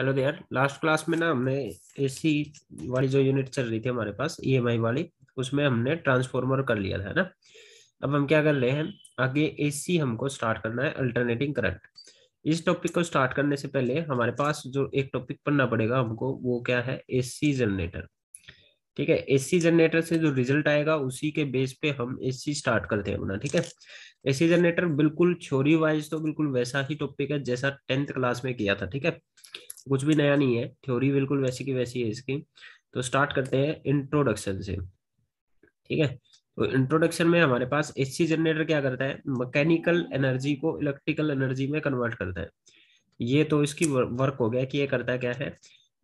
hello there last class में ना हमने एसी वाली जो यूनिट चल रही थी हमारे पास ईएमआई e वाली उसमें हमने ट्रांसफॉर्मर कर लिया था ना अब हम क्या कर रहे हैं आगे एसी हमको स्टार्ट करना है अल्टरनेटिंग करंट इस टॉपिक को स्टार्ट करने से पहले हमारे पास जो एक टॉपिक पढ़ना पड़ेगा हमको वो क्या है ए जनरेटर ठीक है ए जनरेटर से जो रिजल्ट आएगा उसी के बेस पे हम ए स्टार्ट करते हैं अपना ठीक है एसी जनरेटर बिल्कुल छोरी वाइज तो बिल्कुल वैसा ही टॉपिक है जैसा टेंथ क्लास में किया था ठीक है कुछ भी नया नहीं है थ्योरी बिल्कुल वैसी की वैसी है इसकी तो स्टार्ट करते हैं इंट्रोडक्शन से ठीक है तो इंट्रोडक्शन में हमारे पास एसी जनरेटर क्या करता है मैकेनिकल एनर्जी को इलेक्ट्रिकल एनर्जी में कन्वर्ट करता है ये तो इसकी वर्क हो गया कि ये करता क्या है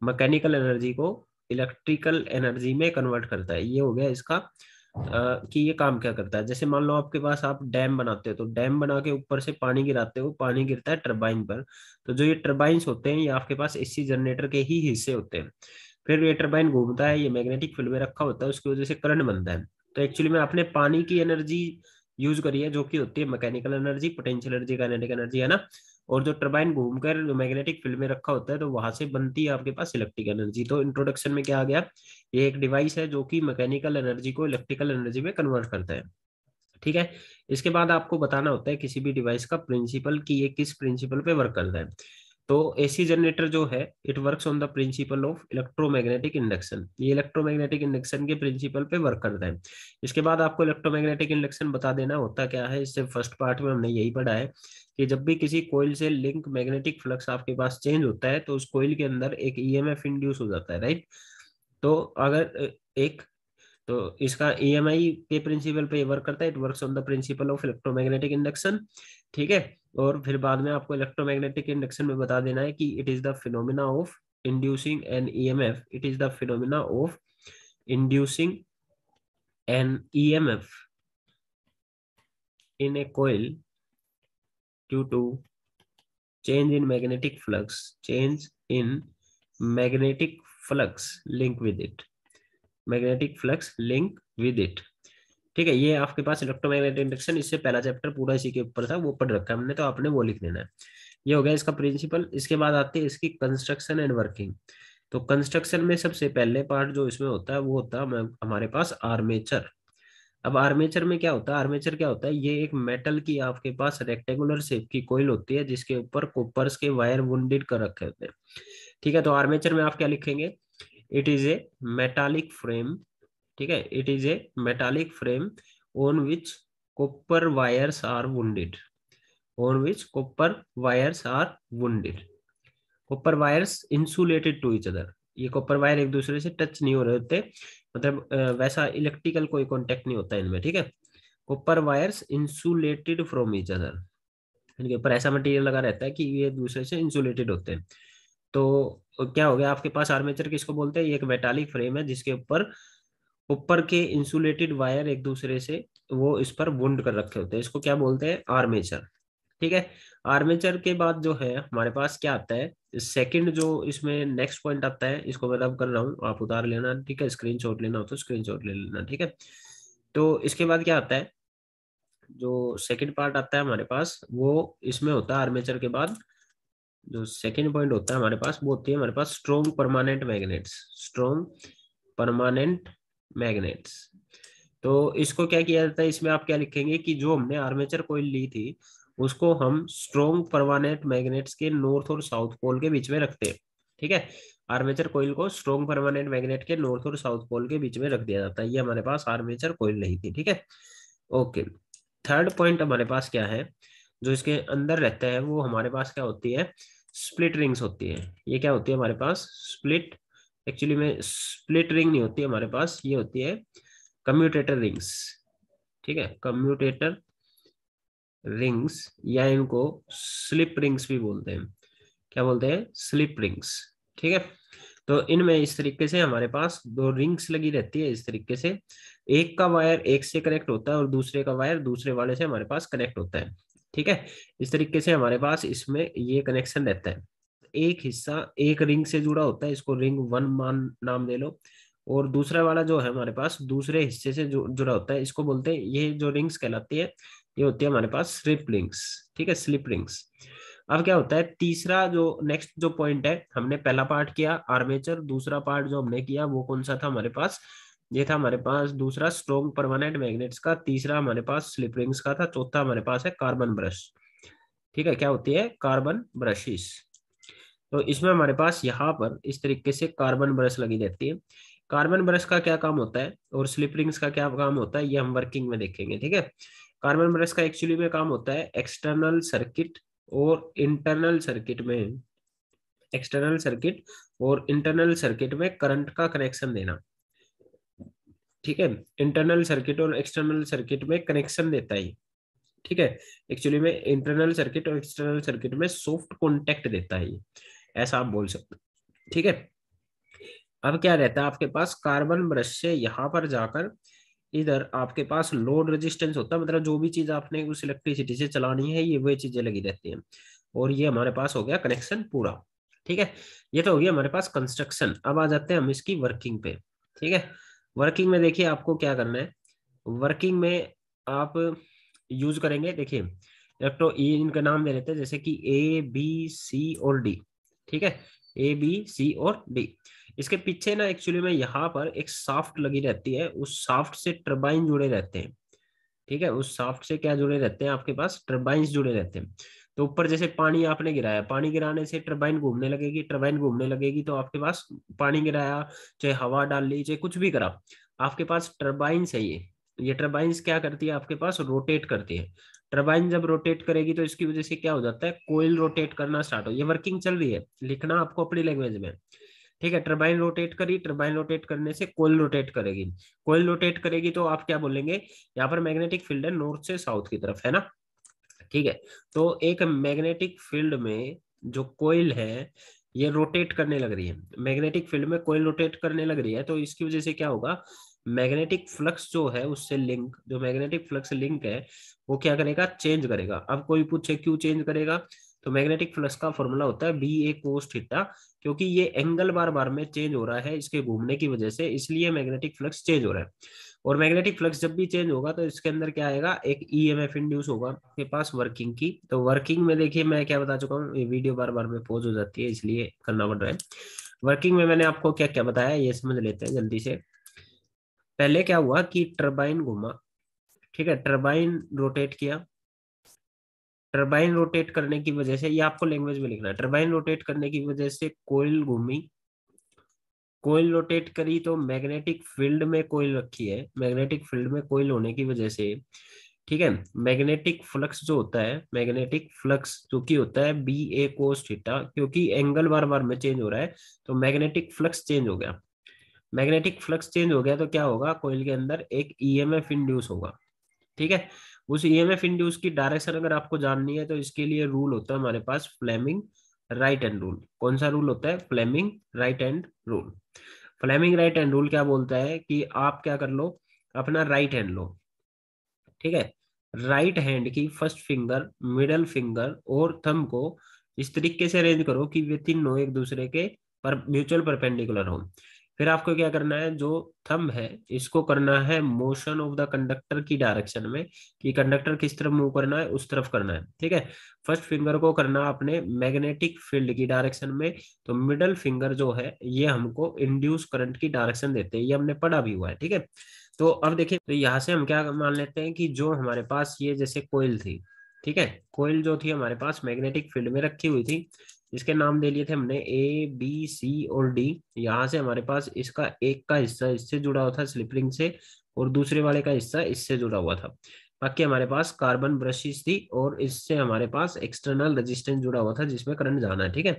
मैकेनिकल एनर्जी को इलेक्ट्रिकल एनर्जी में कन्वर्ट करता है ये हो गया इसका कि ये काम क्या करता है जैसे मान लो आपके पास आप डैम बनाते हो तो डैम बना के ऊपर से पानी गिराते हो पानी गिरता है टर्बाइन पर तो जो ये टर्बाइन होते हैं ये आपके पास एसी जनरेटर के ही हिस्से होते हैं फिर ये टर्बाइन घूमता है ये मैग्नेटिक फील्ड में रखा होता है उसकी वजह से करंट बनता है तो एक्चुअली में आपने पानी की एनर्जी यूज करी है जो कि होती है मैकेनिकल एनर्जी पोटेंशियल एनर्जी का एनर्जी है ना और जो टर्बाइन घूमकर मैग्नेटिक फील्ड में रखा होता है तो वहां से बनती है आपके पास इलेक्ट्रिक एनर्जी तो इंट्रोडक्शन में क्या आ गया ये एक डिवाइस है जो कि मैकेनिकल एनर्जी को इलेक्ट्रिकल एनर्जी में कन्वर्ट करता है ठीक है इसके बाद आपको बताना होता है किसी भी डिवाइस का प्रिंसिपल कि ये किस प्रिंसिपल पे वर्क करता है तो एसी जनरेटर जो है it works on the principle of electromagnetic induction ये इलेक्ट्रोमैग्नेटिक इंडक्शन के प्रिंसिपल पे वर्क करता है इसके बाद आपको इलेक्ट्रोमैग्नेटिक इंडक्शन बता देना होता क्या है इससे फर्स्ट पार्ट में हमने यही पढ़ा है कि जब भी किसी कोयल से लिंक मैग्नेटिक फ्लक्स आपके पास चेंज होता है तो उस कोयल के अंदर एक ई इंड्यूस हो जाता है राइट तो अगर एक तो इसका ई के प्रिंसिपल पे वर्क करता है it work on the principle of electromagnetic induction ठीक है और फिर बाद में आपको इलेक्ट्रोमैग्नेटिक इंडक्शन में बता देना है कि it is the phenomena of inducing an EMF it is the phenomena of inducing an E M F in a coil due to change in magnetic flux change in magnetic flux link with it magnetic flux link with it ठीक है ये आपके पास electromagnetic induction इससे पहला chapter पूरा इसी के ऊपर था वो पढ़ रखा है हमने तो आपने वो लिख देना है ये हो गया इसका प्रिंसिपल इसके बाद आती है इसकी कंस्ट्रक्शन एंड वर्किंग तो कंस्ट्रक्शन में सबसे पहले पार्ट जो इसमें होता है वो होता है हमारे पास आर्मेचर अब आर्मेचर में क्या होता है आर्मेचर क्या होता है ये एक मेटल की आपके पास रेक्टेंगुलर शेप की कोयल होती है जिसके ऊपर कोपर्स के वायर वुंडेड कर रखे होते हैं ठीक है तो आर्मेचर में आप क्या लिखेंगे it is a metallic frame ठीक है it is a metallic frame on which copper wires are wounded on which copper wires are wounded copper wires insulated to each other ये कॉपर वायर एक दूसरे से टच नहीं हो रहे होते मतलब वैसा इलेक्ट्रिकल कोई कॉन्टेक्ट नहीं होता इनमें ठीक है copper wires insulated from each other इनके ऊपर ऐसा मटेरियल लगा रहता है कि ये दूसरे से इंसुलेटेड होते हैं तो क्या हो गया आपके पास आर्मेचर किसको बोलते हैं ये एक मेटालिक फ्रेम है जिसके ऊपर ऊपर के इंसुलेटेड वायर एक दूसरे से वो इस पर वुंड कर रखे होते हैं इसको क्या बोलते हैं आर्मेचर ठीक है आर्मेचर के बाद जो है हमारे पास क्या आता है सेकंड जो इसमें नेक्स्ट पॉइंट आता है इसको मैं रब कर रहा हूँ आप उतार लेना ठीक है स्क्रीन शॉट लेना हो तो स्क्रीन शॉट ले लेना ठीक है तो इसके बाद क्या आता है जो सेकंड पार्ट आता है हमारे पास वो इसमें होता है आर्मेचर के बाद जो सेकंड पॉइंट होता है हमारे पास वो होती है हमारे पास strong permanent magnets strong permanent magnets तो इसको क्या किया जाता है इसमें आप क्या लिखेंगे कि जो हमने आर्मेचर कोइल ली थी उसको हम स्ट्रोंग परमानेंट मैग्नेट्स के नॉर्थ और साउथ पोल के बीच में रखते हैं ठीक है आर्मेचर कोइल को स्ट्रोंग परमानेंट मैग्नेट के नॉर्थ और साउथ पोल के बीच में रख दिया जाता है ये हमारे पास आर्मेचर कोइल नहीं थी ठीक है ओके थर्ड पॉइंट हमारे पास क्या है जो इसके अंदर रहता है वो हमारे पास क्या होती है स्प्लिट रिंग्स होती है ये क्या होती है हमारे पास स्प्लिट एक्चुअली में स्प्लिट रिंग नहीं होती हमारे पास ये होती है कम्यूटेटर रिंग्स ठीक है कम्यूटेटर रिंग्स या इनको स्लिप रिंग्स भी बोलते हैं क्या बोलते हैं स्लिप रिंग्स ठीक है तो इनमें इस तरीके से हमारे पास दो रिंग्स लगी रहती है इस तरीके से एक का वायर एक से कनेक्ट होता है और दूसरे का वायर दूसरे वाले से हमारे पास कनेक्ट होता है ठीक है इस तरीके से हमारे पास इसमें ये कनेक्शन रहता है एक हिस्सा एक रिंग से जुड़ा होता है इसको रिंग वन मान नाम दे लो और दूसरा वाला जो है हमारे पास दूसरे हिस्से से जुड़ा होता है इसको बोलते हैं ये जो रिंग्स कहलाती है ये होती है हमारे पास स्लिप रिंग्स ठीक है स्लिप रिंग्स अब क्या होता है तीसरा जो नेक्स्ट जो पॉइंट है हमने पहला पार्ट किया आर्मेचर दूसरा पार्ट जो हमने किया वो कौन सा था हमारे पास ये था हमारे पास दूसरा स्ट्रॉन्ग परमानेंट मैग्नेट्स का तीसरा हमारे पास स्लिप रिंग्स का था चौथा हमारे पास है कार्बन ब्रश ठीक है क्या होती है कार्बन ब्रशिस तो इसमें हमारे पास यहाँ पर इस तरीके से कार्बन ब्रश लगी रहती है कार्बन ब्रश का क्या काम होता है और स्लिप रिंग्स का क्या काम होता है ये हम वर्किंग में देखेंगे ठीक है कार्बन ब्रश का एक्चुअली में काम होता है एक्सटर्नल सर्किट और इंटरनल सर्किट में एक्सटर्नल सर्किट और इंटरनल सर्किट में करंट का कनेक्शन देना ठीक है इंटरनल सर्किट और एक्सटर्नल सर्किट में कनेक्शन देता है ठीक है एक्चुअली में इंटरनल सर्किट और एक्सटर्नल सर्किट में सॉफ्ट कॉन्टेक्ट देता है ऐसा आप बोल सकते ठीक है अब क्या रहता है आपके पास कार्बन ब्रश से यहाँ पर जाकर इधर आपके पास लोड रेजिस्टेंस होता है मतलब जो भी चीज आपने उस इलेक्ट्रिसिटी से चलानी है ये वे चीजें लगी रहती हैं और ये हमारे पास हो गया कनेक्शन पूरा ठीक है ये तो हो गया हमारे पास कंस्ट्रक्शन अब आ जाते हैं हम इसकी वर्किंग पे ठीक है वर्किंग में देखिए आपको क्या करना है वर्किंग में आप यूज करेंगे देखिए इलेक्ट्रो इनका नाम दे लेते हैं जैसे कि ए बी सी और डी ठीक है ए बी सी और डी इसके पीछे ना एक्चुअली में यहाँ पर एक साफ्ट लगी रहती है उस साफ्ट से टर्बाइन जुड़े रहते हैं ठीक है उस साफ्ट से क्या जुड़े रहते हैं आपके पास टर्बाइन जुड़े रहते हैं तो ऊपर जैसे पानी आपने गिराया पानी गिराने से टर्बाइन घूमने लगेगी टर्बाइन घूमने लगेगी तो आपके पास पानी गिराया चाहे हवा डाल ली चाहे कुछ भी करा आपके पास टर्बाइन है ये ये टर्बाइंस क्या करती है आपके पास रोटेट करती है टर्बाइन जब रोटेट करेगी तो इसकी वजह से क्या हो जाता है कोयल रोटेट करना स्टार्ट हो ये वर्किंग चल रही है लिखना आपको अपनी लैंग्वेज में ठीक है टर्बाइन रोटेट करी टर्बाइन रोटेट करने से कोयल रोटेट करेगी कोयल रोटेट करेगी तो आप क्या बोलेंगे यहाँ पर मैग्नेटिक फील्ड है नॉर्थ से साउथ की तरफ है ना ठीक है तो एक मैग्नेटिक फील्ड में जो कोयल है ये रोटेट करने लग रही है मैग्नेटिक फील्ड में कोयल रोटेट करने लग रही है तो इसकी वजह से क्या होगा मैग्नेटिक फ्लक्स जो है उससे लिंक जो मैग्नेटिक फ्लक्स लिंक है वो क्या करेगा चेंज करेगा अब कोई पूछे क्यों चेंज करेगा तो मैग्नेटिक फ्लक्स का फॉर्मूला होता है बी ए कोस थीटा क्योंकि ये एंगल बार बार में चेंज हो रहा है इसके घूमने की वजह से इसलिए मैग्नेटिक फ्लक्स चेंज हो रहा है और मैग्नेटिक फ्लक्स जब भी चेंज होगा तो इसके अंदर क्या आएगा एक ई एम एफ इंड्यूस होगा आपके पास वर्किंग की तो वर्किंग में देखिए मैं क्या बता चुका हूँ वीडियो बार बार में पोज हो जाती है इसलिए करना पड़ रहा है वर्किंग में मैंने आपको क्या क्या बताया ये समझ लेते हैं जल्दी से पहले क्या हुआ कि टर्बाइन घुमा ठीक है टर्बाइन रोटेट किया टर्बाइन रोटेट करने की वजह से ये आपको लैंग्वेज में लिखना है टर्बाइन रोटेट करने की वजह से कोयल घूमी कोयल रोटेट करी तो मैग्नेटिक फील्ड में कोयल रखी है मैग्नेटिक फील्ड में कोयल होने की वजह से ठीक है मैग्नेटिक फ्लक्स जो होता है मैग्नेटिक फ्लक्स जो कि होता है बी ए कोस थीटा क्योंकि एंगल बार बार में चेंज हो रहा है तो मैग्नेटिक फ्लक्स चेंज हो गया मैग्नेटिक फ्लक्स चेंज हो गया तो क्या होगा कोयल के अंदर एक ईएमएफ e इंड्यूस होगा ठीक है उस ईएमएफ e इंड्यूस की डायरेक्शन अगर आपको जाननी है तो इसके लिए रूल होता है हमारे पास फ्लेमिंग राइट एंड रूल कौन सा रूल होता है Fleming right hand rule Fleming right hand rule क्या बोलता है कि आप क्या कर लो अपना राइट हैंड लो ठीक है राइट हैंड की फर्स्ट फिंगर मिडल फिंगर और थम को इस तरीके से अरेंज करो कि वे तीनों एक दूसरे के पर म्यूचुअल परपेंडिकुलर हो फिर आपको क्या करना है जो थम है इसको करना है मोशन ऑफ द कंडक्टर की डायरेक्शन में कि कंडक्टर किस तरफ मूव करना है उस तरफ करना है ठीक है फर्स्ट फिंगर को करना अपने मैग्नेटिक फील्ड की डायरेक्शन में तो मिडल फिंगर जो है ये हमको इंड्यूस करंट की डायरेक्शन देते हैं ये हमने पढ़ा भी हुआ है ठीक है तो अब देखिये तो यहाँ से हम क्या मान लेते हैं कि जो हमारे पास ये जैसे कोयल थी ठीक है कोयल जो थी हमारे पास मैग्नेटिक फील्ड में रखी हुई थी इसके नाम दे लिए थे हमने ए बी सी और डी यहाँ से हमारे पास इसका एक का हिस्सा इससे जुड़ा हुआ था स्लिपरिंग से और दूसरे वाले का हिस्सा इससे जुड़ा हुआ था बाकी हमारे पास कार्बन ब्रशिज थी और इससे हमारे पास एक्सटर्नल रेजिस्टेंस जुड़ा हुआ था जिसमें करंट जाना है ठीक है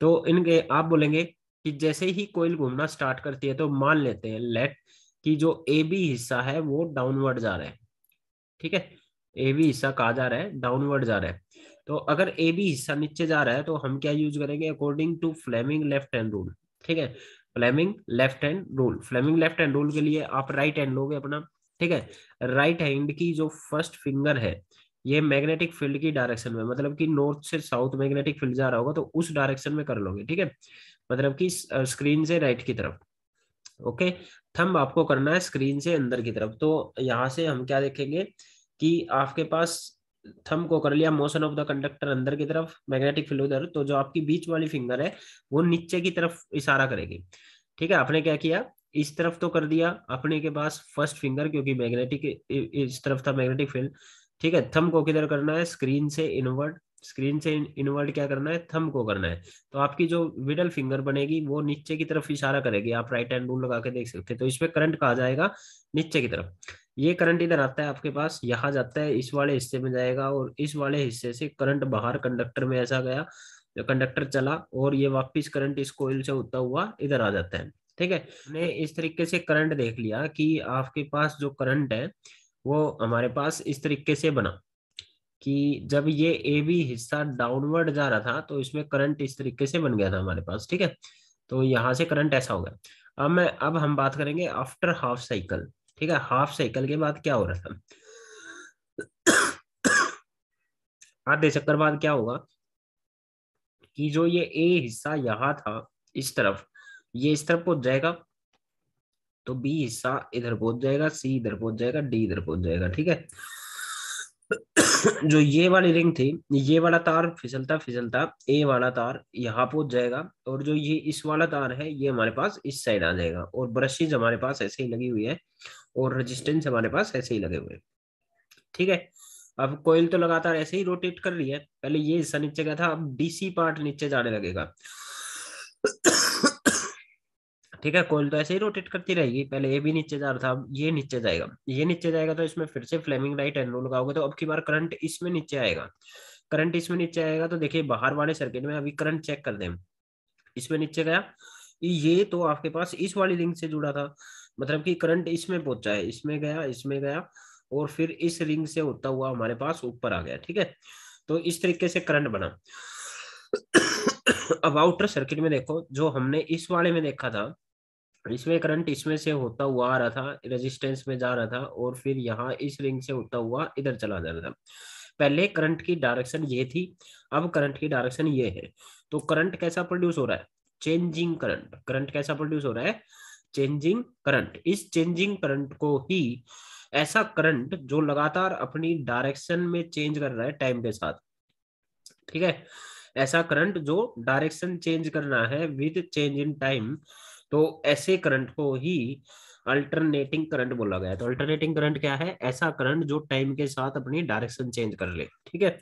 तो इनके आप बोलेंगे कि जैसे ही कोयल घूमना स्टार्ट करती है तो मान लेते हैं लेट कि जो ए बी हिस्सा है वो डाउनवर्ड जा रहा है ठीक है ए बी हिस्सा कहा जा रहा है डाउनवर्ड जा रहा है तो अगर ए बी हिस्सा नीचे जा रहा है तो हम क्या यूज करेंगे according to Fleming left hand rule ठीक है Fleming left hand rule Fleming left hand rule के लिए आप राइट हैंड लोगे अपना ठीक है राइट हैंड की जो फर्स्ट फिंगर है ये मैग्नेटिक फील्ड की डायरेक्शन में मतलब कि नॉर्थ से साउथ मैग्नेटिक फील्ड जा रहा होगा तो उस डायरेक्शन में कर लोगे ठीक है मतलब कि स्क्रीन से राइट की तरफ ओके थंब आपको करना है स्क्रीन से अंदर की तरफ तो यहां से हम क्या देखेंगे कि आपके पास थम को कर लिया मोशन ऑफ द कंडक्टर अंदर की तरफ मैग्नेटिक फील्ड उधर तो जो आपकी बीच वाली फिंगर है वो नीचे की तरफ इशारा करेगी ठीक है आपने क्या किया इस तरफ तो कर दिया अपने के पास फर्स्ट फिंगर क्योंकि मैग्नेटिक इस तरफ था मैग्नेटिक फील्ड ठीक है थम को किधर करना है स्क्रीन से इनवर्ड स्क्रीन से इनवर्ड क्या करना है थम को करना है तो आपकी जो मिडल फिंगर बनेगी वो नीचे की तरफ इशारा करेगी आप राइट हैंड रूल लगा के देख सकते हैं तो इसमें करंट कहा जाएगा नीचे की तरफ ये करंट इधर आता है आपके पास यहाँ जाता है इस वाले हिस्से में जाएगा और इस वाले हिस्से से करंट बाहर कंडक्टर में ऐसा गया जो कंडक्टर चला और ये वापिस करंट इस कोयल से होता हुआ इधर आ जाता है ठीक है हमने इस तरीके से करंट देख लिया कि आपके पास जो करंट है वो हमारे पास इस तरीके से बना कि जब ये ए बी हिस्सा डाउनवर्ड जा रहा था तो इसमें करंट इस तरीके से बन गया था हमारे पास ठीक है तो यहाँ से करंट ऐसा हो गया अब मैं अब हम बात करेंगे आफ्टर हाफ साइकिल ठीक है हाफ साइकिल के बाद क्या हो रहा था आधे चक्कर बाद क्या होगा कि जो ये ए हिस्सा यहां था इस तरफ ये इस तरफ पहुंच जाएगा तो बी हिस्सा इधर पहुंच जाएगा सी इधर पहुंच जाएगा डी इधर पहुंच जाएगा ठीक है जो ये वाली रिंग थी ये वाला तार फिसलता फिसलता ए वाला तार यहाँ पहुंच जाएगा और जो ये इस वाला तार है ये हमारे पास इस साइड आ जाएगा और ब्रशेज हमारे पास ऐसे ही लगी हुई है और रजिस्टेंस हमारे पास ऐसे ही लगे हुए हैं ठीक है अब कोयल तो लगातार ऐसे ही रोटेट कर रही है पहले ये हिस्सा नीचे गया था अब डीसी पार्ट नीचे जाने लगेगा ठीक है कोयल तो ऐसे ही रोटेट करती रहेगी पहले ये भी नीचे जा रहा था अब ये नीचे जाएगा ये नीचे जाएगा तो इसमें फिर से फ्लेमिंग लाइट एनरो लगाओगे तो अब की बार करंट इसमें नीचे आएगा करंट इसमें नीचे आएगा तो देखिए बाहर वाले सर्किट में अभी करंट चेक कर दें इसमें नीचे गया ये तो आपके पास इस वाली रिंग से जुड़ा था मतलब कि करंट इसमें पहुंचा है इसमें गया इसमें गया और फिर इस रिंग से होता हुआ हमारे पास ऊपर आ गया ठीक है तो इस तरीके से करंट बना अब आउटर सर्किट में देखो जो हमने इस वाले में देखा था और इसमें करंट इसमें से होता हुआ आ रहा था रेजिस्टेंस में जा रहा था और फिर यहाँ इस रिंग से होता हुआ इधर चला जा रहा था पहले करंट की डायरेक्शन ये थी अब करंट की डायरेक्शन ये है तो करंट कैसा प्रोड्यूस हो रहा है चेंजिंग करंट करंट कैसा प्रोड्यूस हो रहा है चेंजिंग करंट इस चेंजिंग करंट को ही ऐसा करंट जो लगातार अपनी डायरेक्शन में चेंज कर रहा है टाइम के साथ ठीक है ऐसा करंट जो डायरेक्शन चेंज करना है विद चेंज इन टाइम तो ऐसे करंट को ही अल्टरनेटिंग करंट बोला गया तो अल्टरनेटिंग करंट क्या है ऐसा करंट जो टाइम के साथ अपनी डायरेक्शन चेंज कर ले ठीक है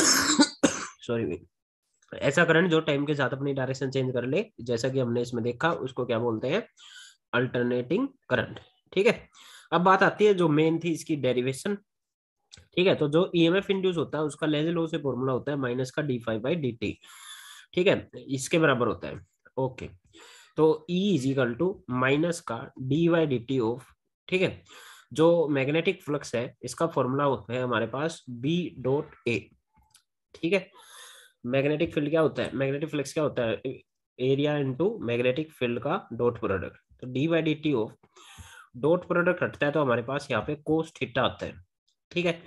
सॉरी भाई ऐसा करंट जो टाइम के साथ अपनी डायरेक्शन चेंज कर ले जैसा कि हमने इसमें देखा उसको क्या बोलते हैं अल्टरनेटिंग करंट ठीक है अब बात आती है जो मेन थी इसकी डेरिवेशन ठीक है तो जो ईएमएफ e इंड्यूस होता है उसका लेजे लो से फॉर्मूला होता है माइनस का D phi by D T ठीक है इसके बराबर होता है ओके तो E is equal to minus का D Y D T of ठीक है जो मैग्नेटिक फ्लक्स है इसका फॉर्मूला है हमारे पास बी डॉट ए ठीक है मैग्नेटिक फील्ड क्या होता है मैग्नेटिक फ्लक्स क्या होता है एरिया इनटू मैग्नेटिक फील्ड का डॉट प्रोडक्ट तो D Y D T of dot product हटता है तो हमारे पास यहाँ पे कोस थीटा आता है ठीक है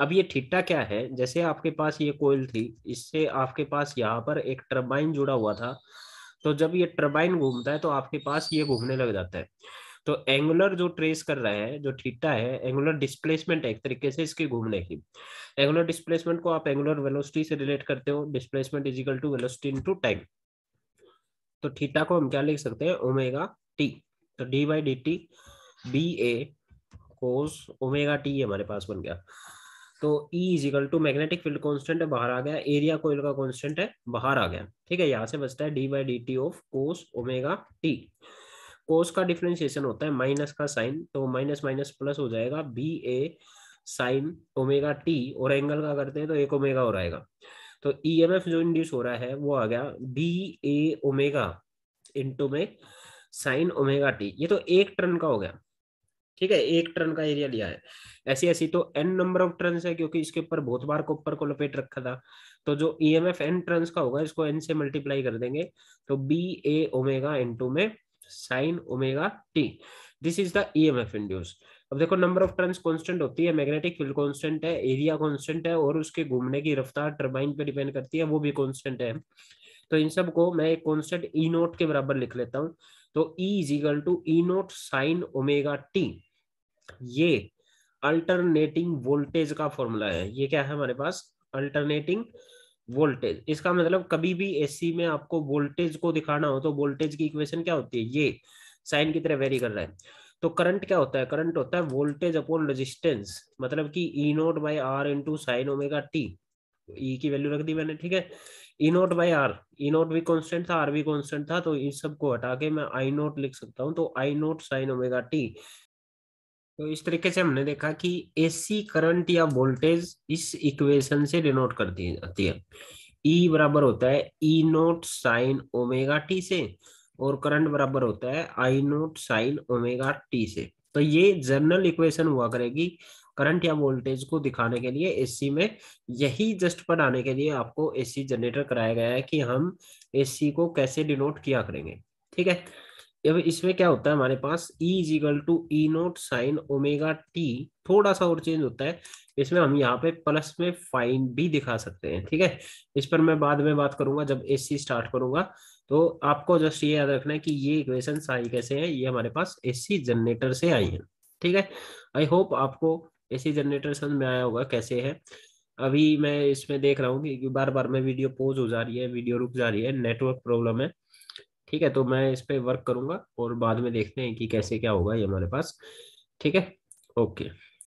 अब ये थीटा क्या है जैसे आपके पास ये कोयल थी इससे आपके पास यहाँ पर एक टर्बाइन जुड़ा हुआ था तो जब ये टर्बाइन घूमता है तो आपके पास ये घूमने लग जाता है तो एंगुलर जो ट्रेस कर रहा है जो ठीटा है एंगुलर डिस्प्लेसमेंट एक तरीके से इसके घूमने की एंगुलर डिस्प्लेसमेंट को आप एंगुलर वेलोसिटी से रिलेट करते हो displacement is equal to velocity into time तो ठीटा को हम क्या लिख सकते हैं ओमेगा टी तो D by D T B A cos omega T हमारे पास बन गया तो E is equal to magnetic field constant है बाहर आ गया एरिया कोयल का कॉन्स्टेंट है बाहर आ गया ठीक है यहाँ से बचता है D by D T of cos omega T cos का डिफ्रेंशिएशन होता है माइनस का साइन तो माइनस माइनस प्लस हो जाएगा B A sine omega T और एंगल का करते हैं तो एक ओमेगा हो रहेगा तो ई एम एफ जो इंड्यूस हो रहा है वो आ गया बी ए ओमेगा इंटू में साइन ओमेगा टी ये तो एक टर्न का हो गया ठीक है एक टर्न का एरिया लिया है ऐसी ऐसी तो एन नंबर ऑफ टर्न है क्योंकि इसके ऊपर बहुत बार कोपर को लपेट रखा था तो जो E M F N turn का होगा इसको एन से मल्टीप्लाई कर देंगे तो B A omega N to में sine omega T this is the E M F induce अब देखो नंबर ऑफ टर्न कॉन्स्टेंट होती है मैग्नेटिक फील्ड कॉन्स्टेंट है एरिया कॉन्स्टेंट है और उसके घूमने की रफ्तार टर्बाइन पे डिपेंड करती है वो भी कॉन्स्टेंट है तो इन सब को मैं एक कॉन्स्टेंट ई नोट के बराबर लिख लेता हूँ तो E is equal to E naught sine omega T ये अल्टरनेटिंग वोल्टेज का फॉर्मूला है ये क्या है हमारे पास अल्टरनेटिंग वोल्टेज इसका मतलब कभी भी एसी में आपको वोल्टेज को दिखाना हो तो वोल्टेज की इक्वेशन क्या होती है ये साइन की तरह वेरी कर रहा है तो करंट क्या होता है करंट होता है वोल्टेज अपॉन रेजिस्टेंस मतलब कि E naught by R into sine omega T E की वैल्यू रख दी मैंने ठीक है E naught by R E naught भी कॉन्स्टेंट था आर भी कॉन्स्टेंट था तो इस सबको हटा के मैं आई नोट लिख सकता हूँ तो I naught sine omega T तो इस तरीके से हमने देखा कि एसी करंट या वोल्टेज इस इक्वेशन से डिनोट कर दी जाती है ई e बराबर होता है E naught sine omega T से और करंट बराबर होता है I naught sine omega T से तो ये जनरल इक्वेशन हुआ करेगी करंट या वोल्टेज को दिखाने के लिए एसी में यही जस्ट आने के लिए आपको एसी जनरेटर कराया गया है कि हम एसी को कैसे डिनोट किया करेंगे ठीक है अब इसमें क्या होता है हमारे पास E is equal to E naught sine omega T थोड़ा सा और चेंज होता है इसमें हम यहाँ पे प्लस में फाइन भी दिखा सकते हैं ठीक है इस पर मैं बाद में बात करूंगा जब एसी स्टार्ट करूंगा तो आपको जस्ट ये याद रखना है कि ये इक्वेशन आई कैसे है ये हमारे पास एसी जनरेटर से आई है ठीक है आई होप आपको एसी जनरेटर समझ में आया होगा कैसे है अभी मैं इसमें देख रहा हूँ कि बार बार में वीडियो पोज हो जा रही है वीडियो रुक जा रही है नेटवर्क प्रॉब्लम है ठीक है तो मैं इस पर वर्क करूंगा और बाद में देखते हैं कि कैसे क्या होगा ये हमारे पास ठीक है ओके